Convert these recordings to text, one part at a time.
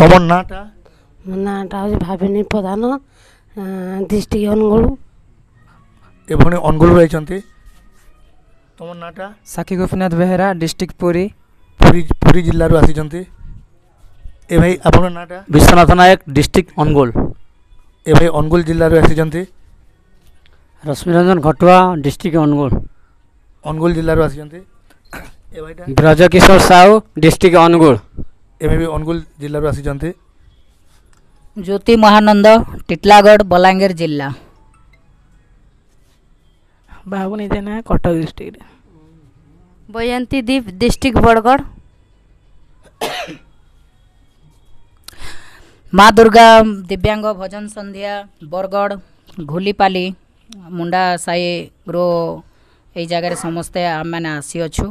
তোমার নাটা নাটা হচ্ছে ভাবিনী প্রধান ডিস্ট্রিক্ট অনুগুল এভাবে অনুগুল রয়েছেন তোমার নাটা সাক্ষী গোপীনাথ বেহেরা ডিস্ট্রিক্ট পুরী পুরী পুরী জেলার আসিছেন এ ভাই আপনার নাটা বিশ্বনাথ নায়ক ডিস্ট্রিক্ট অনুগুল এ ভাই অনুগুল জেলার আসিছেন রশ্মিরঞ্জন ঘটুয়া ডিস্ট্রিক্ট অনুগুল ଅନୁଗୁଳ ଜିଲ୍ଲାରୁ ଆସିଛନ୍ତି ବିରଜ କିଶୋର ସାହୁ ଡିଷ୍ଟ୍ରିକ୍ଟ ଅନୁଗୁଳ ଏବେ ବି ଅନୁଗୁଳ ଜିଲ୍ଲାରୁ ଆସିଛନ୍ତି ଜ୍ୟୋତି ମହାନନ୍ଦ ଟିଟଲାଗଡ଼ ବଲାଙ୍ଗୀର ଜିଲ୍ଲା ବାବୁନି ଜେନା କଟକ ଡିଷ୍ଟ୍ରିକ୍ଟ ବୈଜୟନ୍ତୀ ଦୀପ ଡିଷ୍ଟ୍ରିକ୍ଟ ବରଗଡ଼ ମା ଦୁର୍ଗା ଦିବ୍ୟାଙ୍ଗ ଭଜନ ସନ୍ଧ୍ୟା ବରଗଡ଼ ଘୁଲିପାଲି ମୁଣ୍ଡା ସାହିର ଏଇ ଜାଗାରେ ସମସ୍ତେ ଆମେ ଆସିଅଛୁ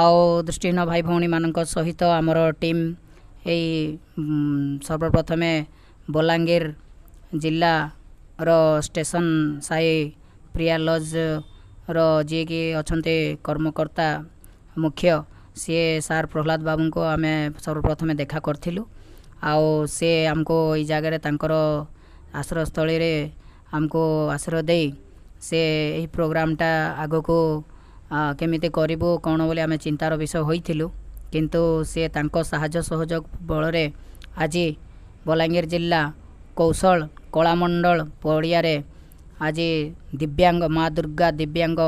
ଆଉ ଦୃଷ୍ଟିହୀନ ଭାଇ ଭଉଣୀମାନଙ୍କ ସହିତ ଆମର ଟିମ୍ ଏଇ ସର୍ବପ୍ରଥମେ ବଲାଙ୍ଗୀର ଜିଲ୍ଲାର ଷ୍ଟେସନ ସାଇ ପ୍ରିୟା ଲଜ୍ର ଯିଏକି ଅଛନ୍ତି କର୍ମକର୍ତ୍ତା ମୁଖ୍ୟ ସିଏ ସାର୍ ପ୍ରହ୍ଲାଦ ବାବୁଙ୍କୁ ଆମେ ସର୍ବପ୍ରଥମେ ଦେଖା କରିଥିଲୁ ଆଉ ସିଏ ଆମକୁ ଏଇ ଜାଗାରେ ତାଙ୍କର ଆଶ୍ରୟସ୍ଥଳୀରେ ଆମକୁ ଆଶ୍ରୟ ଦେଇ ସେ ଏହି ପ୍ରୋଗ୍ରାମଟା ଆଗକୁ କେମିତି କରିବୁ କ'ଣ ବୋଲି ଆମେ ଚିନ୍ତାର ବିଷୟ ହୋଇଥିଲୁ କିନ୍ତୁ ସେ ତାଙ୍କ ସାହାଯ୍ୟ ସହଯୋଗ ବଳରେ ଆଜି ବଲାଙ୍ଗୀର ଜିଲ୍ଲା କୌଶଳ କଳାମଣ୍ଡଳ ପଡ଼ିଆରେ ଆଜି ଦିବ୍ୟାଙ୍ଗ ମା ଦୁର୍ଗା ଦିବ୍ୟାଙ୍ଗ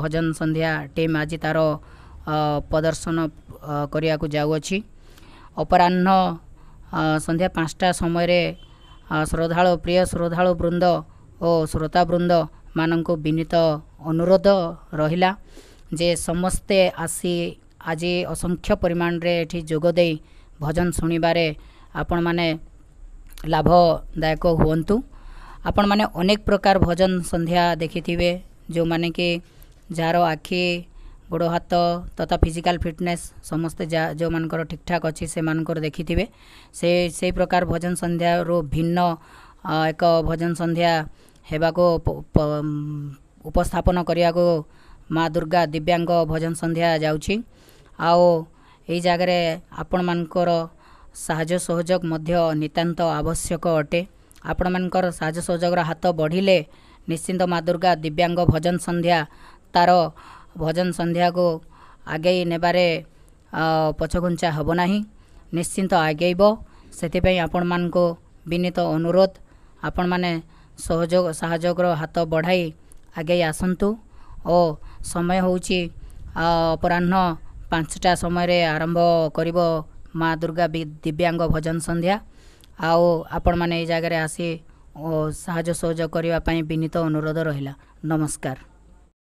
ଭଜନ ସନ୍ଧ୍ୟା ଟିମ୍ ଆଜି ତା'ର ପ୍ରଦର୍ଶନ କରିବାକୁ ଯାଉଅଛି ଅପରାହ୍ନ ସନ୍ଧ୍ୟା ପାଞ୍ଚଟା ସମୟରେ ଶ୍ରଦ୍ଧାଳୁ ପ୍ରିୟ ଶ୍ରଦ୍ଧାଳୁ ବୃନ୍ଦ ଓ ଶ୍ରୋତାବୃନ୍ଦ ମାନଙ୍କୁ ବିନୀତ ଅନୁରୋଧ ରହିଲା ଯେ ସମସ୍ତେ ଆସି ଆଜି ଅସଂଖ୍ୟ ପରିମାଣରେ ଏଠି ଯୋଗ ଦେଇ ଭଜନ ଶୁଣିବାରେ ଆପଣମାନେ ଲାଭଦାୟକ ହୁଅନ୍ତୁ ଆପଣମାନେ ଅନେକ ପ୍ରକାର ଭଜନ ସନ୍ଧ୍ୟା ଦେଖିଥିବେ ଯେଉଁମାନେ କି ଯାହାର ଆଖି ଗୋଡ଼ ହାତ ତଥା ଫିଜିକାଲ ଫିଟନେସ୍ ସମସ୍ତେ ଯା ଯେଉଁମାନଙ୍କର ଠିକ୍ଠାକ୍ ଅଛି ସେମାନଙ୍କର ଦେଖିଥିବେ ସେ ସେହି ପ୍ରକାର ଭଜନ ସନ୍ଧ୍ୟାରୁ ଭିନ୍ନ ଏକ ଭଜନ ସନ୍ଧ୍ୟା ହେବାକୁ ଉପସ୍ଥାପନ କରିବାକୁ ମା ଦୁର୍ଗା ଦିବ୍ୟାଙ୍ଗ ଭଜନ ସନ୍ଧ୍ୟା ଯାଉଛି ଆଉ ଏଇ ଜାଗାରେ ଆପଣମାନଙ୍କର ସାହାଯ୍ୟ ସହଯୋଗ ମଧ୍ୟ ନିତ୍ୟାନ୍ତ ଆବଶ୍ୟକ ଅଟେ ଆପଣମାନଙ୍କର ସାହାଯ୍ୟ ସହଯୋଗର ହାତ ବଢ଼ିଲେ ନିଶ୍ଚିନ୍ତ ମା ଦୁର୍ଗା ଦିବ୍ୟାଙ୍ଗ ଭଜନ ସନ୍ଧ୍ୟା ତା'ର ଭଜନ ସନ୍ଧ୍ୟାକୁ ଆଗେଇ ନେବାରେ ପଛଘୁଞ୍ଚା ହେବ ନାହିଁ ନିଶ୍ଚିନ୍ତ ଆଗେଇବ ସେଥିପାଇଁ ଆପଣମାନଙ୍କୁ ବିନୀତ ଅନୁରୋଧ ଆପଣମାନେ ସହଯୋଗ ସହଯୋଗର ହାତ ବଢ଼ାଇ ଆଗେଇ ଆସନ୍ତୁ ଓ ସମୟ ହେଉଛି ଅପରାହ୍ନ ପାଞ୍ଚଟା ସମୟରେ ଆରମ୍ଭ କରିବ ମା ଦୁର୍ଗା ଦିବ୍ୟାଙ୍ଗ ଭଜନ ସନ୍ଧ୍ୟା ଆଉ ଆପଣମାନେ ଏଇ ଜାଗାରେ ଆସି ସାହାଯ୍ୟ ସହଯୋଗ କରିବା ପାଇଁ ବିନୀତ ଅନୁରୋଧ ରହିଲା ନମସ୍କାର